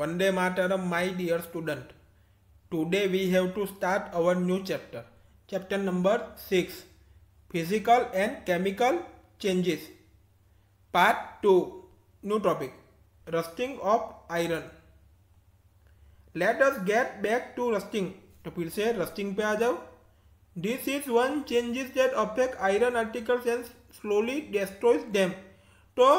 One Vande Mataram my dear student today we have to start our new chapter chapter number six physical and chemical changes part two new topic rusting of iron let us get back to rusting तो फिर से rusting पे आ जाओ this is one changes that affect iron articles and slowly destroys them तो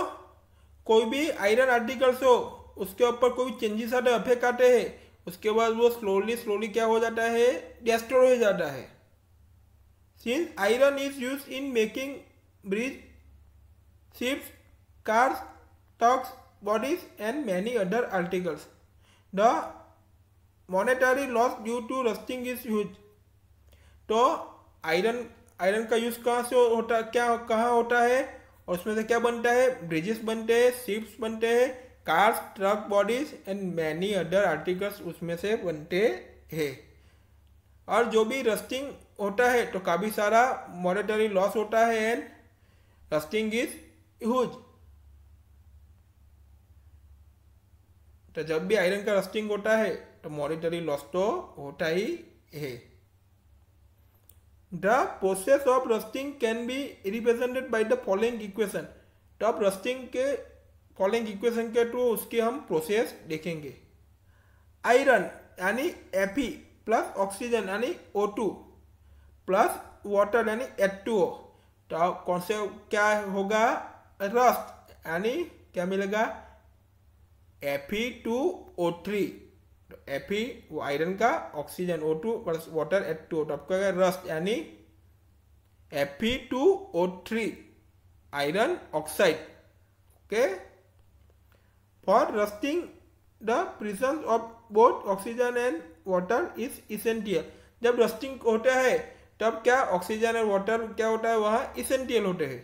कोई भी iron articles हो उसके ऊपर कोई चेंजेस आते अफेक्ट आते हैं उसके बाद वो स्लोली स्लोली क्या हो जाता है डेस्ट्रॉय हो जाता है since iron is use in making bridge ships cars trucks bodies and many other articles the monetary loss due to rusting is use तो आयरन आयरन का यूज़ कहाँ से होता क्या कहाँ होता है और उसमें से क्या बनता है ब्रिजेस बनते हैं शिप्स बनते हैं cars truck bodies and many other articles उसमें से बनते हैं और जो भी रस्टिंग होता है तो काफ़ी सारा मॉनेटरी लॉस होता है एंड रस्टिंग इज ह्यूज तो जब भी आयरन का रस्टिंग होता है तो मॉनेटरी लॉस तो होता ही है the process of rusting can be represented by the following equation तो आप रस्टिंग के फॉलोइंग इक्वेशन के थ्रू उसकी हम प्रोसेस देखेंगे आयरन यानी एफ प्लस ऑक्सीजन यानी ओ टू प्लस वाटर यानी एच टू ओ तो कौन से क्या होगा रस्त यानी क्या मिलेगा F E two O three F E वो आयरन का oxygen O two plus water H two O तो आपका रस्त यानी F E two O three iron oxide okay For rusting, the presence of both oxygen and water is essential. जब rusting होता है तब क्या ऑक्सीजन और वाटर क्या होता है वह इसेंटियल होते हैं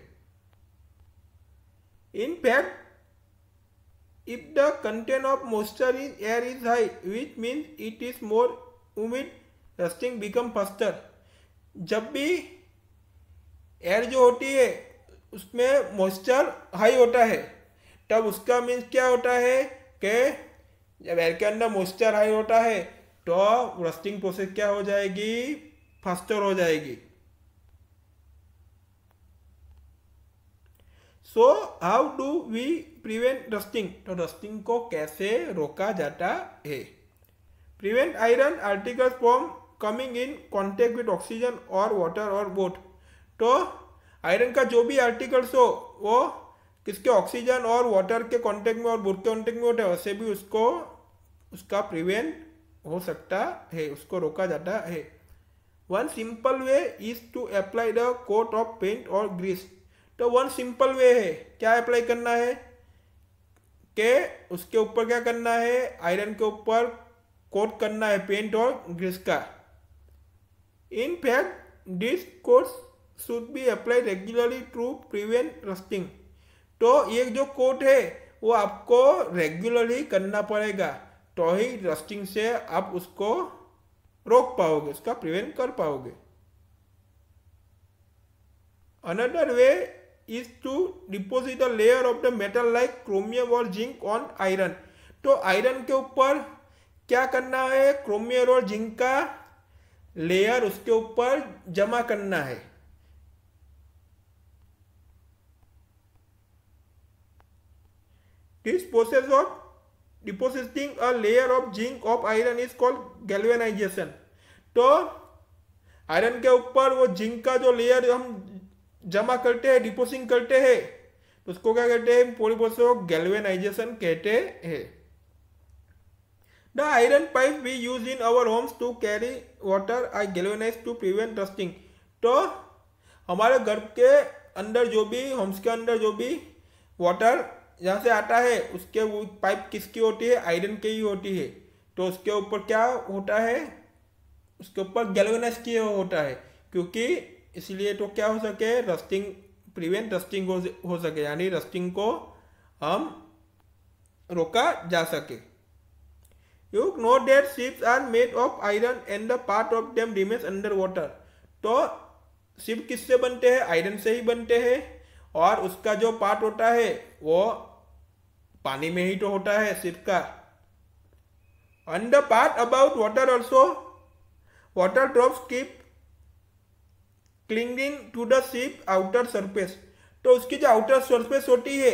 in fact if the content of moisture in air is high which means it is more humid rusting become faster जब भी एयर जो होती है उसमें मॉइस्चर हाई होता है तब उसका मीन्स क्या होता है के जब एयर के अंदर मॉइस्चर हाई होता है तो रस्टिंग प्रोसेस क्या हो जाएगी फास्टर हो जाएगी so how do we prevent rusting तो रस्टिंग को कैसे रोका जाता है prevent iron articles from coming in contact with oxygen और वाटर और बोट तो आयरन का जो भी आर्टिकल्स हो वो किसके ऑक्सीजन और वाटर के कांटेक्ट में और बुर के कॉन्टेक्ट में होते हैं वैसे भी उसको उसका प्रिवेंट हो सकता है उसको रोका जाता है one simple way is to apply the coat of paint और ग्रीस तो वन सिंपल वे है क्या अप्लाई करना है के उसके ऊपर क्या करना है आयरन के ऊपर कोट करना है पेंट और ग्रीस का in fact this course should be apply regularly to prevent rusting तो ये जो कोट है वो आपको रेगुलरली करना पड़ेगा तो ही रस्टिंग से आप उसको रोक पाओगे उसका प्रिवेंट कर पाओगे another way is to deposit a layer of the metal like chromium और जिंक ऑन आयरन तो आयरन के ऊपर क्या करना है क्रोमियम और जिंक का लेयर उसके ऊपर जमा करना है This process of depositing a layer of zinc of iron is called galvanisation तो आयरन के ऊपर वो जिंक का जो लेयर हम जमा करते हैं डिपोसिंग करते हैं तो उसको क्या कहते हैं पूरी प्रोसेस को गैल्वेनाइजेशन कहते हैं the iron pipe we use in our homes to carry water I galvanise to prevent rusting तो हमारे घर के अंदर जो भी होम्स के अंदर जो भी वाटर जहाँ से आता है उसके वो पाइप किसकी होती है आयरन की ही होती है तो उसके ऊपर क्या होता है उसके ऊपर गैलोनस की होता है क्योंकि इसलिए तो क्या हो सके रस्टिंग प्रिवेंट रस्टिंग हो, हो सके यानी रस्टिंग को हम रोका जा सके you know that ships are made of iron and the part of them remains under water तो शिप किससे बनते हैं आयरन से ही बनते हैं और उसका जो पार्ट होता है वो पानी में ही तो होता है सिरका on the part about water also water drops keep clinging to the ship outer surface तो उसकी जो आउटर सरफेस होती है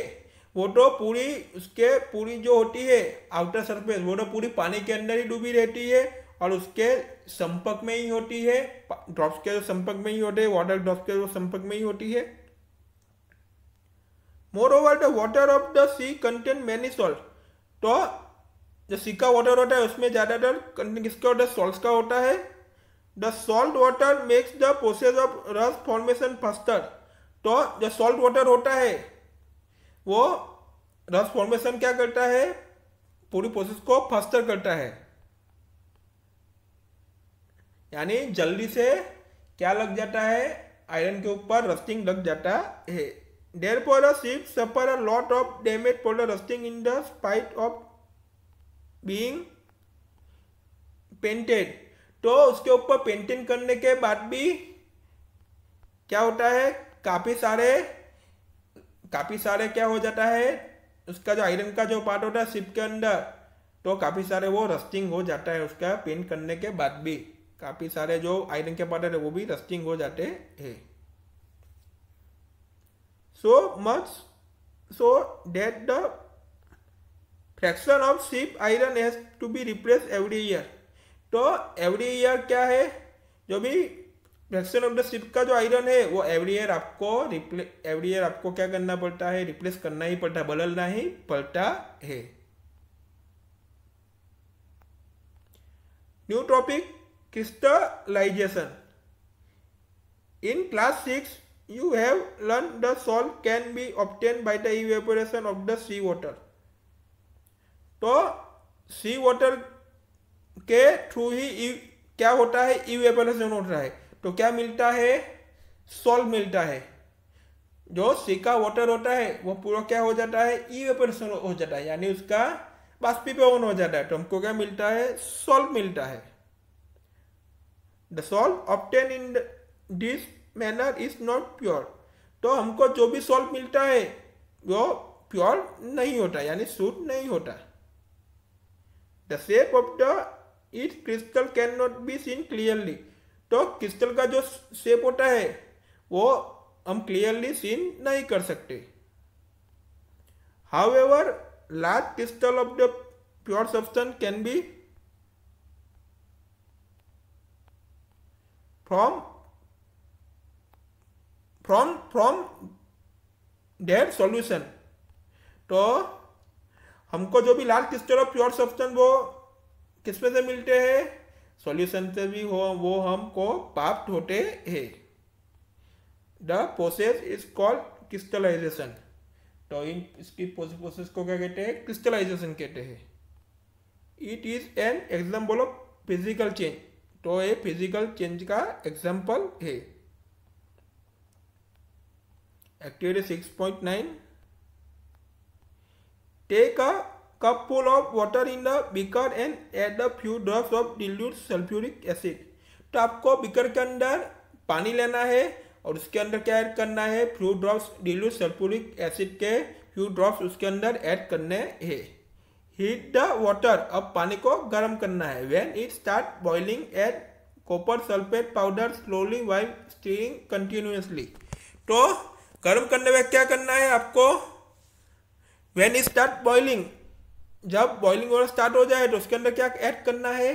वो तो पूरी उसके पूरी जो होती है आउटर सरफेस वो तो पूरी पानी के अंदर ही डूबी रहती है और उसके संपर्क में ही होती है ड्रॉप्स के जो संपर्क में ही होते हैं वाटर ड्रॉप्स के जो संपर्क में ही होती है moreover the water of the sea contain many salt तो जो सी का वाटर होता है उसमें ज़्यादातर किसका होता है सॉल्ट का होता है the salt water makes the process of rust formation faster तो जो सॉल्ट वाटर होता है वो रस फॉर्मेशन क्या करता है पूरी प्रोसेस को फास्टर करता है यानी जल्दी से क्या लग जाता है आयरन के ऊपर रस्टिंग लग जाता है Dipole ships suffer a lot of damage for the rusting in the spite of being painted तो उसके ऊपर पेंटिंग करने के बाद भी क्या होता है काफ़ी सारे काफ़ी सारे क्या हो जाता है उसका जो आयरन का जो पार्ट होता है शिप के अंदर तो काफ़ी सारे वो रस्टिंग हो जाता है उसका पेंट करने के बाद भी काफ़ी सारे जो आयरन के पार्ट है वो भी रस्टिंग हो जाते हैं so much so that the fraction of ship iron has to be replace every year तो एवरी ईयर क्या है जो भी फ्रैक्शन ऑफ द सिप का जो आयरन है वो एवरी ईयर आपको रिप्ले एवरी ईयर आपको क्या करना पड़ता है रिप्लेस करना ही पड़ता है बदलना ही पड़ता है new topic crystallisation in class six you have learned the salt can be obtained by the evaporation of the sea water तो सी वाटर के थ्रू ही e, क्या होता है इवेपोरेशन होता है तो क्या मिलता है सॉल्ट मिलता है जो सीका वाटर होता है वो पूरा क्या हो जाता है इवेपोरेशन हो जाता है यानी उसका बाष्पीभवन हो जाता है तो हमको क्या मिलता है सॉल्ट मिलता है the salt obtain in this manner is not pure तो हमको जो भी सॉल्ट मिलता है वो प्योर नहीं होता यानी सूट नहीं होता the shape of the it crystal can not be seen clearly तो क्रिस्टल का जो शेप होता है वो हम क्लियरली सीन नहीं कर सकते however large crystal of the pure substance can be from from from their solution तो हमको जो भी लाल क्रिस्टल ऑफ प्योर सब्सटेंस वो किस में से मिलते हैं सॉल्यूशन से भी हो वो हमको प्राप्त होते हैं the process is called crystallization तो इन इसकी प्रोसेस को क्या कहते हैं क्रिस्टलाइजेशन कहते हैं it is an example of physical change तो ये फिजिकल चेंज का एग्जाम्पल है activity 6.9 take a cupful of water in the beaker and add a few drops of dilute sulphuric acid तो आपको बीकर के अंदर पानी लेना है और उसके अंदर क्या ऐड करना है few drops dilute sulphuric acid के फ्यू ड्रॉप्स उसके अंदर ऐड करने हैं हीट द वाटर अब पानी को गर्म करना है when it start boiling add copper sulphate powder slowly while stirring continuously तो गर्म करने में क्या करना है आपको वेन स्टार्ट बॉइलिंग जब बॉइलिंग होना स्टार्ट हो जाए तो उसके अंदर क्या ऐड करना है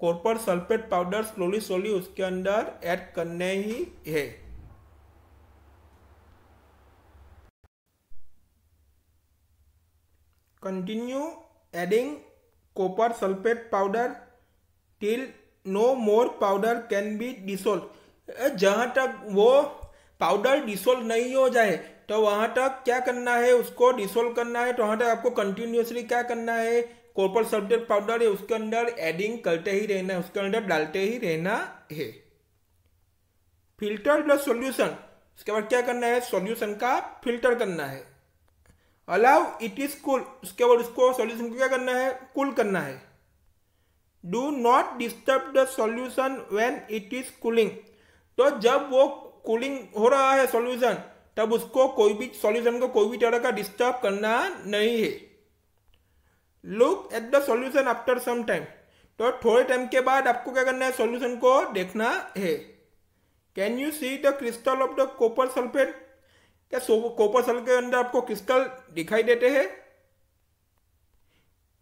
copper sulphate powder slowly slowly उसके अंदर ऐड करने ही है continue adding copper sulphate powder till no more powder can be dissolve जहां तक वो पाउडर डिसोल्व नहीं हो जाए तो वहाँ तक क्या करना है उसको डिसोल्व करना है तो वहां तक आपको कंटिन्यूसली क्या करना है कॉपर सल्फेट पाउडर है उसके अंदर एडिंग करते ही रहना है उसके अंदर डालते ही रहना है फिल्टर प्लस सोल्यूशन उसके बाद क्या करना है सोल्यूशन का फिल्टर करना है अलाउ इट इज कूल उसके बाद उसको सोल्यूशन को क्या करना है कूल cool करना है do not disturb the solution when it is cooling तो जब वो कूलिंग हो रहा है सॉल्यूशन तब उसको कोई भी सॉल्यूशन को कोई भी तरह का डिस्टर्ब करना नहीं है look at the solution after some time तो थोड़े टाइम के बाद आपको क्या करना है सॉल्यूशन को देखना है can you see the crystal of the copper sulphate क्या कॉपर सल्फेट के अंदर आपको क्रिस्टल दिखाई देते हैं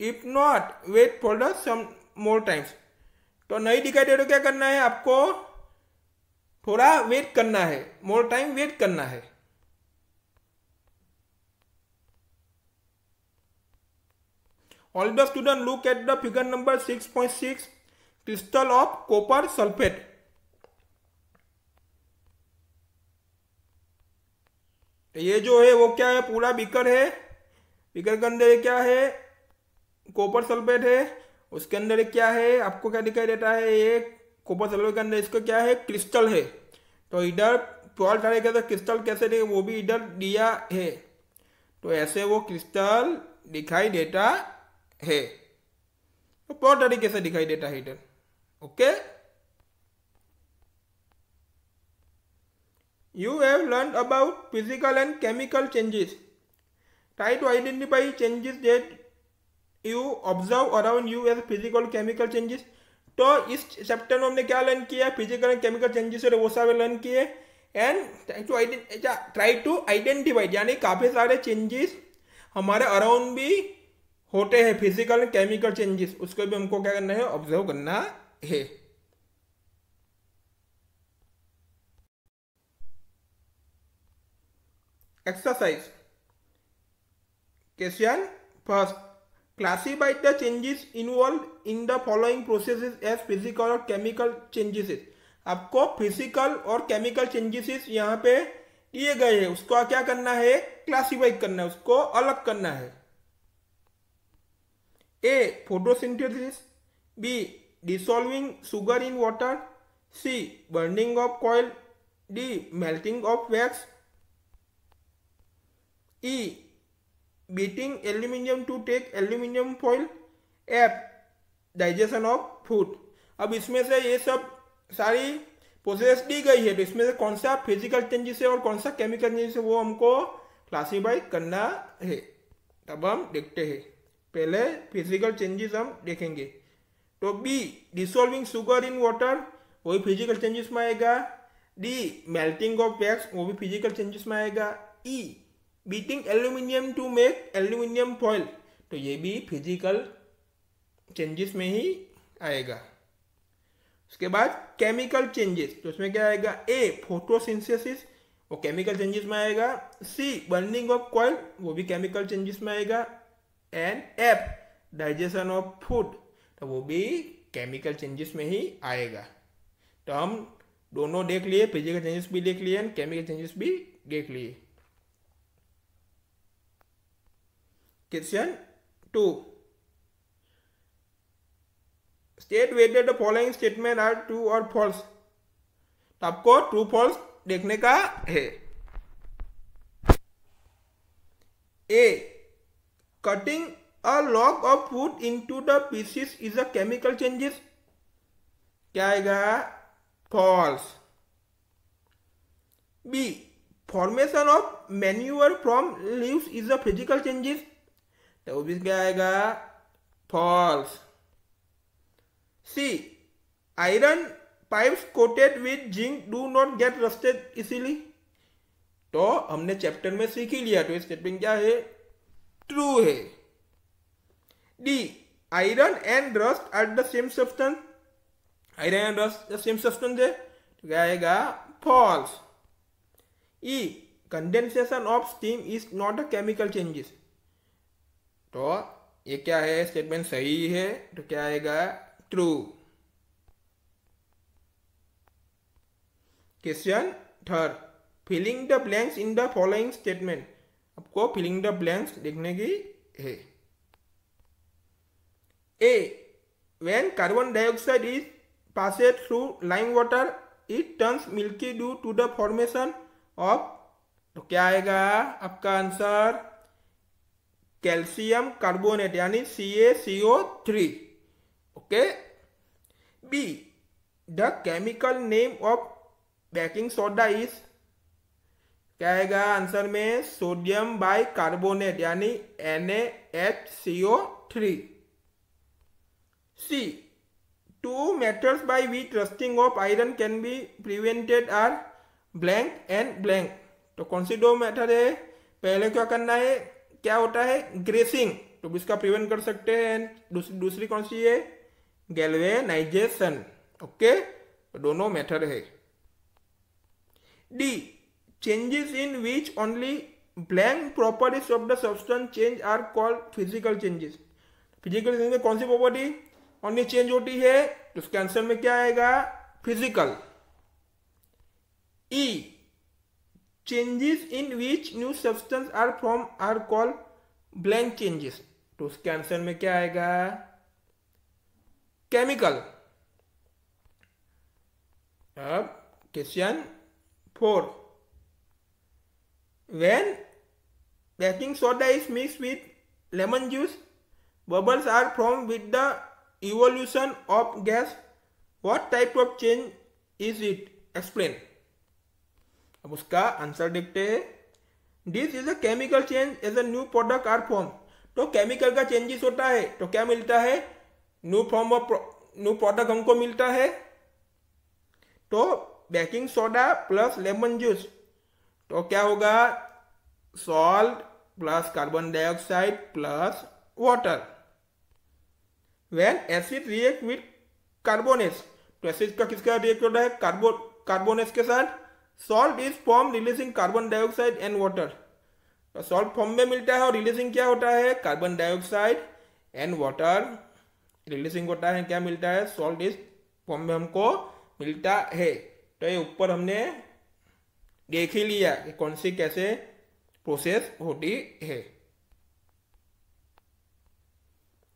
if not wait for the some more times तो नहीं दिखाई दे रहे क्या करना है आपको थोड़ा वेट करना है मोर टाइम वेट करना है student look at the figure number six point 6.6 crystal of copper sulphate ये जो है वो क्या है पूरा बिकर है बिकर के अंदर क्या है कॉपर सल्फेट है उसके अंदर क्या है आपको क्या दिखाई देता है एक कोपर सल्फेट के अंदर इसको क्या है क्रिस्टल है तो इधर प्योर डाले गए तो क्रिस्टल कैसे देंगे वो भी इधर दिया है तो ऐसे वो क्रिस्टल दिखाई देता है तो प्योर तरीके से दिखाई देता है इधर okay you have learn about physical and chemical changes try to identify changes that you observe around you as physical chemical changes तो इस चैप्टर में हमने क्या लर्न किया फिजिकल एंड केमिकल चेंजेस वो सारे लर्न किए and to try to identify यानी काफ़ी सारे चेंजेस हमारे अराउंड भी होते हैं फिजिकल एंड केमिकल चेंजेस उसको भी हमको क्या करना है ऑब्जर्व करना है exercise question first classified the changes involved in the following processes as physical or chemical changes आपको फिजिकल और केमिकल चेंजेस यहाँ पे दिए गए हैं उसको क्या करना है क्लासीफाई करना है उसको अलग करना है A photosynthesis B dissolving sugar in water C burning of coal D melting of wax E beating aluminium to take aluminium foil F digestion of food अब इसमें से ये सब सारी प्रोसेस दी गई है तो इसमें से कौन सा फिजिकल चेंजेस है और कौन सा केमिकल चेंजेस है वो हमको क्लासीफाई करना है तब हम देखते हैं पहले फिजिकल चेंजेस हम देखेंगे तो B dissolving sugar in water वो भी फिजिकल चेंजेस में आएगा डी मेल्टिंग ऑफ वैक्स वो भी फिजिकल चेंजेस में आएगा E e, beating aluminium to make aluminium foil तो ये भी फिजिकल चेंजेस में ही आएगा उसके बाद केमिकल चेंजेस तो उसमें क्या आएगा ए फोटोसिंथेसिस वो केमिकल चेंजेस में आएगा सी बर्निंग ऑफ कॉइल वो भी केमिकल चेंजेस में आएगा and F digestion of food तो वो भी केमिकल चेंजेस में ही आएगा तो हम दोनों देख लिए फिजिकल चेंजेस भी देख लिए एंड केमिकल चेंजेस भी देख लिए Question 2. State whether the following statement are true or false. तो आपको ट्रू फॉल्स देखने का है A cutting a log of food into the pieces is a chemical changes क्या आएगा false B formation of manure from leaves is a physical changes चौबीस तो क्या आएगा false C iron pipes coated with zinc do not get rusted इसीलिए तो हमने chapter में सीख ही लिया तो स्टेटमेंट क्या है ट्रू है D iron and rust are the same substance iron and rust the same substance है तो क्या आएगा false E condensation of steam is not a chemical changes तो ये क्या है स्टेटमेंट सही है तो क्या आएगा true question third filling the blanks in the following statement आपको फिलिंग द ब्लैंक्स देखने की है A when carbon dioxide is passed through lime water it turns milky due to the formation of तो क्या आएगा आपका आंसर कैल्शियम कार्बोनेट यानी C A C O three okay B the chemical name of baking soda is क्या आएगा answer में sodium bicarbonate यानी N H C O three C two methods by which rusting of iron can be prevented are blank and blank तो कौन सी दो method है पहले क्या करना है क्या होता है ग्रेसिंग तो इसका प्रिवेंट कर सकते हैं दूसरी दूसरी कौन सी है गैल्वेनाइजेशन ओके तो दोनों मेथड है D changes in which only blank properties of the substance change are called physical changes physical change में कौन सी प्रॉपर्टी ओनली चेंज होती है तो उसके आंसर में क्या आएगा physical E e, changes in which new substance are formed are called blank changes To उसके आंसर में क्या आएगा केमिकल अब question four when baking soda is mixed with lemon juice bubbles are formed with the evolution of gas what type of change is it explain अब उसका answer देखते हैं this is a chemical change as a new product are form तो chemical का changes होता है तो क्या मिलता है new form of new product हमको मिलता है तो baking soda plus lemon juice तो क्या होगा salt plus carbon dioxide plus water when acid react with carbonates तो एसिड का किसका रिएक्ट होता है कार्बो कार्बोनेस के साथ salt is form releasing carbon dioxide and water salt form में मिलता है और रिलीजिंग क्या होता है carbon dioxide and water releasing होता है क्या मिलता है सॉल्ट इज फॉर्म में हमको मिलता है तो ये ऊपर हमने देख ही लिया कि कौन सी कैसे प्रोसेस होती है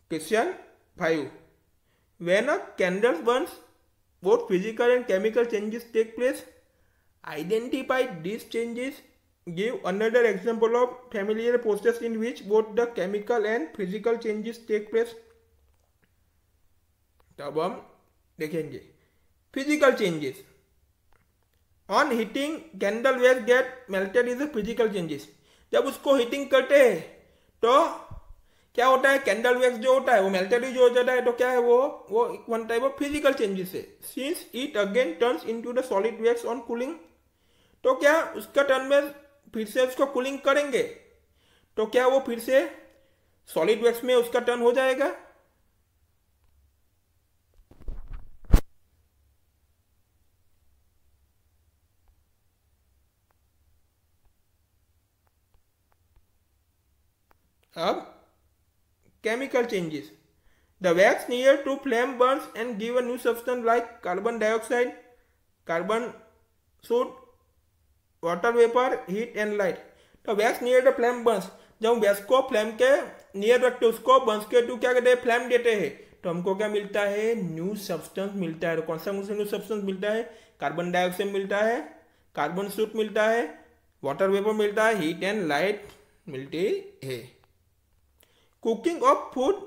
question five when a candle burns both physical and chemical changes take place Identify these changes. Give another example of familiar process in which both the chemical and physical changes take place. तब हम देखेंगे changes on heating candle wax get melted is a physical changes जब उसको heating करते हैं तो क्या होता है कैंडल वैक्स जो होता है वो मेल्टेड जो हो जाता है तो क्या है वो वो one type of physical changes है since it again turns into the solid wax on cooling तो क्या उसका टर्न में फिर से उसको कूलिंग करेंगे तो क्या वो फिर से सॉलिड वैक्स में उसका टर्न हो जाएगा अब chemical changes the wax near to flame burns and give a new substance like carbon dioxide carbon soot water vapour heat and light तो wax near the flame burns जब हम wax को flame के near रखते उसको बंस के to क्या कहते हैं फ्लेम देते हैं तो हमको क्या मिलता है न्यू सब्सटेंस मिलता है तो कौन सा न्यू सब्सटेंस मिलता है कार्बन डाइऑक्साइड मिलता है कार्बन सूट मिलता है वाटर वेपर मिलता है हीट एंड लाइट मिलती है cooking of food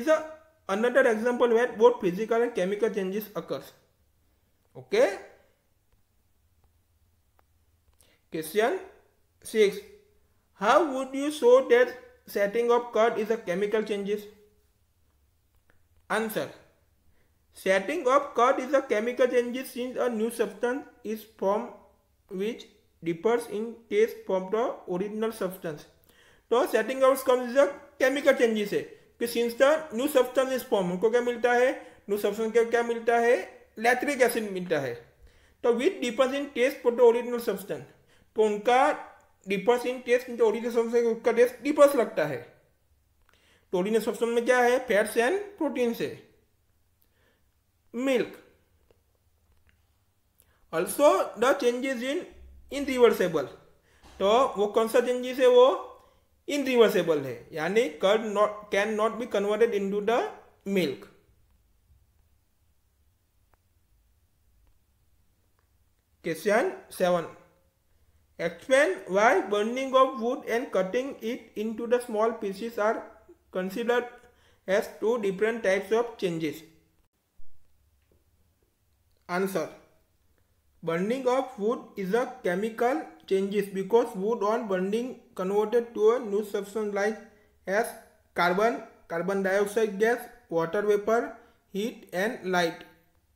is another another example both physical and chemical changes occurs okay okay Question 6. How would you show that setting of curd is a chemical changes? Answer. Setting of curd is a chemical changes since a new substance is formed which differs in taste from the original substance. तो setting out comes chemical changes है कि Since the new substance is formed, what does it get? New substance क्या क्या it है Lactic acid. मिलता है तो with difference in taste for the original substance तो उनका डिपर्स इन टेस्ट ओरिजिनल से उसका टेस्ट डिपर्स लगता है तो टोडिनेशन में क्या है फैट्स एंड प्रोटीन से milk also the changes in irreversible तो वो कौन सा चेंजेस है वो इन रिवर्सेबल है यानी curd not can not be converted into the milk question seven Explain why burning of wood and cutting it into the small pieces are considered as two different types of changes. Answer. Burning of wood is a chemical changes because wood on burning converted to a new substance like as carbon, carbon dioxide gas, water vapor, heat and light.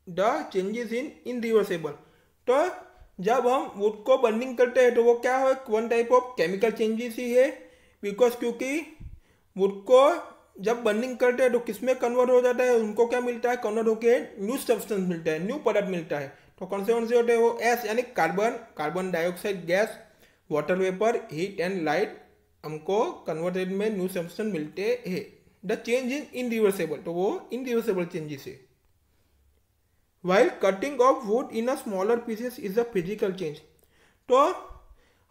The changes in irreversible. The जब हम would को burning करते हैं तो वो क्या है one type of chemical changes ही है बिकॉज क्योंकि वुड को जब बर्निंग करते हैं तो किस में कन्वर्ट हो जाता है उनको क्या मिलता है कन्वर्ट होकर न्यू सब्सटेंस मिलता है न्यू प्रोडक्ट मिलता है तो कौन से कौन से होते हैं वो एस यानी carbon carbon dioxide gas water vapour heat and light हमको कन्वर्टेड में न्यू सब्सटेंस मिलते हैं the change in irreversible तो वो इन रिवर्सेबल चेंजेस है while cutting of wood in a smaller pieces is a physical change तो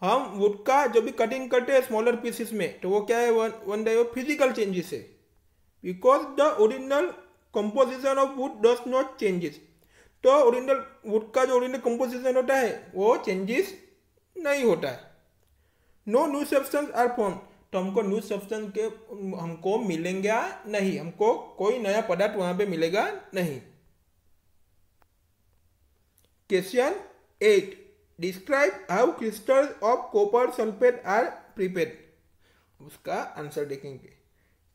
हम would का जो भी कटिंग करते हैं स्मॉलर पीसेस में तो वो क्या है वन वन फिजिकल चेंजेस है because the original composition of wood does not changes तो ओरिजिनल वुड का जो ओरिजिनल कंपोजिशन होता है वो चेंजेस नहीं होता है no new substance are form तो हमको न्यू सब्सटेंस के हमको मिलेंगे नहीं हमको कोई नया पदार्थ वहाँ पे मिलेगा नहीं Question 8. Describe how crystals of copper sulfate are prepared. उसका आंसर देखेंगे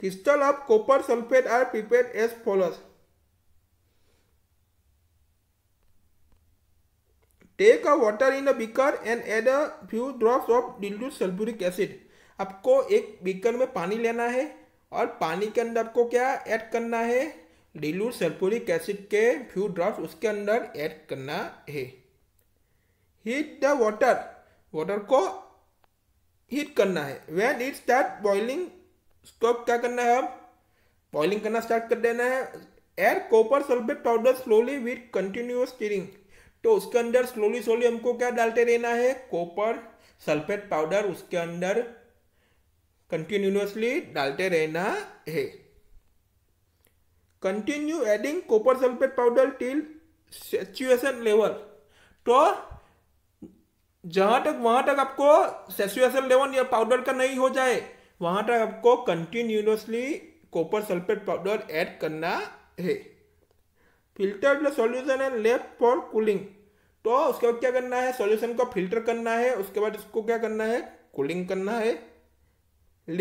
crystal of copper sulphate are prepare as follows take a water in a beaker and add a few drops of dilute sulphuric acid आपको एक beaker में पानी लेना है और पानी के अंदर आपको क्या ऐड करना है डिलूट सल्फोरिक एसिड के फ्यू ड्रॉप्स उसके अंदर ऐड करना है हीट द वाटर वाटर को हीट करना है when it start boiling stop क्या करना है अब बॉइलिंग करना स्टार्ट कर देना है air copper sulphate powder slowly with continuous stirring तो उसके अंदर स्लोली स्लोली हमको क्या डालते रहना है कॉपर सल्फेट पाउडर उसके अंदर कंटिन्यूसली डालते रहना है Continue adding copper sulfate powder till सेचुएशन लेवल तो जहां तक वहां तक आपको सेचुएशन लेवल या पाउडर का नहीं हो जाए वहां तक आपको continuously copper sulphate powder add करना है filtered solution and left for cooling तो उसके बाद क्या करना है सॉल्यूशन को फिल्टर करना है उसके बाद इसको क्या करना है कूलिंग करना है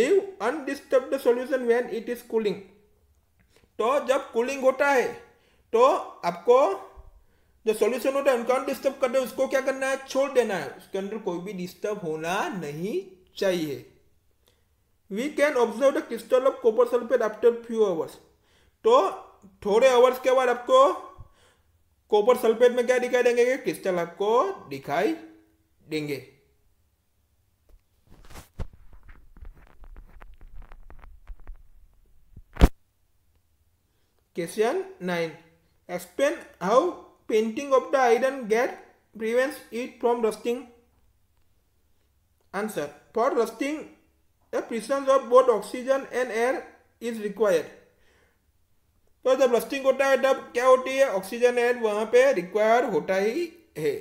leave undisturbed solution when it is cooling तो जब कूलिंग होता है तो आपको जो सॉल्यूशन होता है उनका डिस्टर्ब कर दे उसको क्या करना है छोड़ देना है उसके अंदर कोई भी डिस्टर्ब होना नहीं चाहिए we can observe the crystal of copper sulphate after few hours तो थोड़े आवर्स के बाद आपको कॉपर सल्फेट में क्या दिखाई देंगे क्रिस्टल आपको दिखाई देंगे Question 9. Explain how painting of the iron gate prevents it from rusting. Answer. For rusting, the presence of both oxygen and air is required. तो जब रस्टिंग होता है तब क्या होती है ऑक्सीजन एयर वहां पे रिक्वायर होता ही है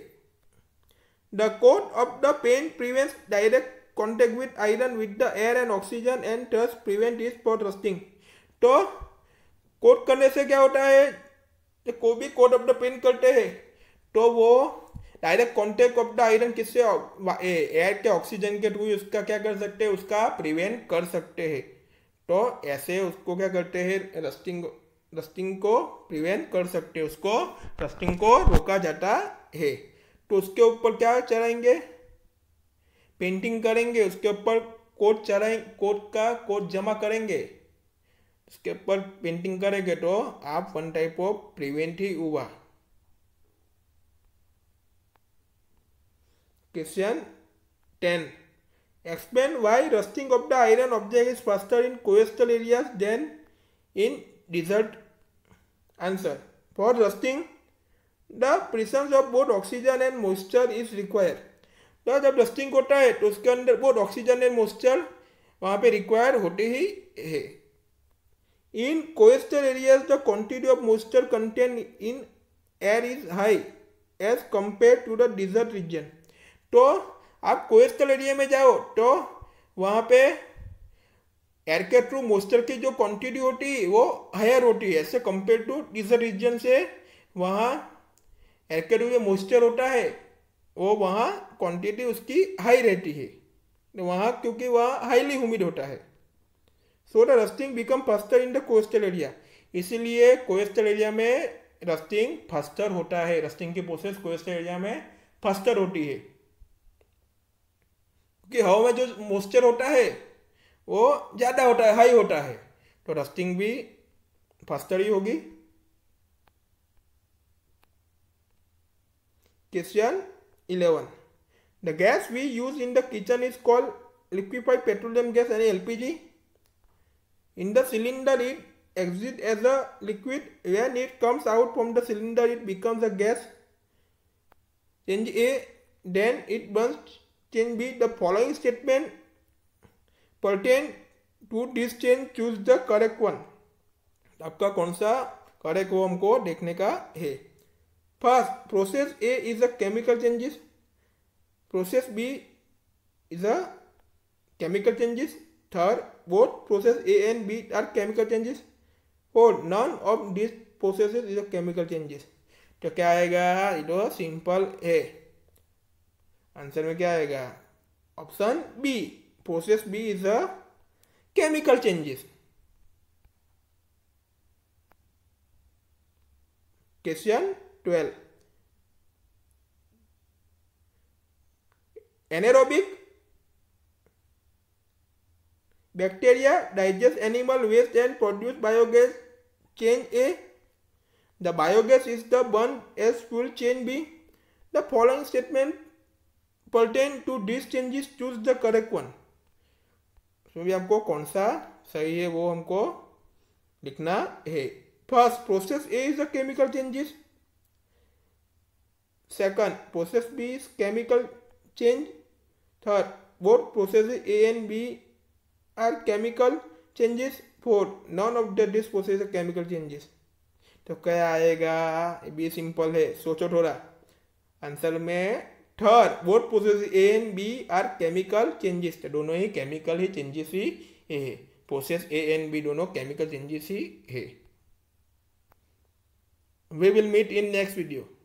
the coat of the paint prevents direct contact with iron with the air and oxygen and thus prevent is for rusting तो कोट करने से क्या होता है जब कोई भी कोड अपना प्रिंट करते हैं तो वो direct contact of the iron किससे एयर के ऑक्सीजन के थ्रू उसका क्या कर सकते हैं उसका प्रिवेंट कर सकते हैं तो ऐसे उसको क्या करते हैं रस्टिंग रस्टिंग को प्रिवेंट कर सकते हैं उसको रस्टिंग को रोका जाता है तो उसके ऊपर क्या चलाएंगे पेंटिंग करेंगे उसके ऊपर कोट चलाएं कोट का कोट जमा करेंगे इसके ऊपर पेंटिंग करेंगे तो आप वन टाइप ऑफ प्रिवेंट ही हुआ question ten explain why rusting of the iron object is faster in coastal areas than in desert answer for rusting the presence of both oxygen and moisture is required तो जब dusting होता है तो उसके अंदर बहुत ऑक्सीजन एंड मॉइस्चर वहाँ पे रिक्वायर होते ही है in coastal areas, the quantity of moisture content in air is high as compare to the desert region तो आप कोस्टल एरिया में जाओ तो वहाँ पे एयर के थ्रू मोस्टर की जो क्वान्टिटी होती है वो हायर होती है ऐसे कम्पेयर टू डिजर्ट रीजन से वहाँ एयर के थ्रू जो मोस्टर होता है वो वहाँ क्वान्टिटी उसकी हाई रहती है वहाँ क्योंकि वहाँ हाईली ह्यूमिड होता है so the rusting become faster in the coastal area इसीलिए कोस्टल एरिया में रस्टिंग फस्टर होता है रस्टिंग की प्रोसेस कोस्टल एरिया में फस्टर होती है क्योंकि हवा में जो मॉइस्चर होता है वो ज़्यादा होता है हाई होता है तो रस्टिंग भी फस्टर ही होगी question eleven the gas we use in the kitchen is called liquefied petroleum gas यानी LPG In the cylinder it exits as a liquid. When it comes out from the cylinder it becomes a gas. Change A then it burns. Change B the following statement pertain to this change choose the correct one. आपका कौन सा correct वो हमको देखने का है first process A is a chemical changes process B is a chemical changes Third, both process A and B are chemical changes और none of this processes is chemical changes तो क्या आएगा it was simple a answer में क्या आएगा option B process B is a chemical changes question twelve anaerobic Bacteria digest animal waste and produce biogas. chain A. The biogas is the burn as fuel. chain B. The following statement pertain to these changes. Choose the correct one. so we have हमको kaun sa sahi hai wo humko likhna hai first process a is the chemical changes second process b is chemical change third both processes a and b are chemical changes none none of the process process chemical changes तो क्या आएगा ये भी simple है सोचो थोड़ा answer में third both process A and B are chemical changes दोनों ही केमिकल ही चेंजेस ही है प्रोसेस ए एंड बी दोनों केमिकल चेंजेस ही है we will meet in next video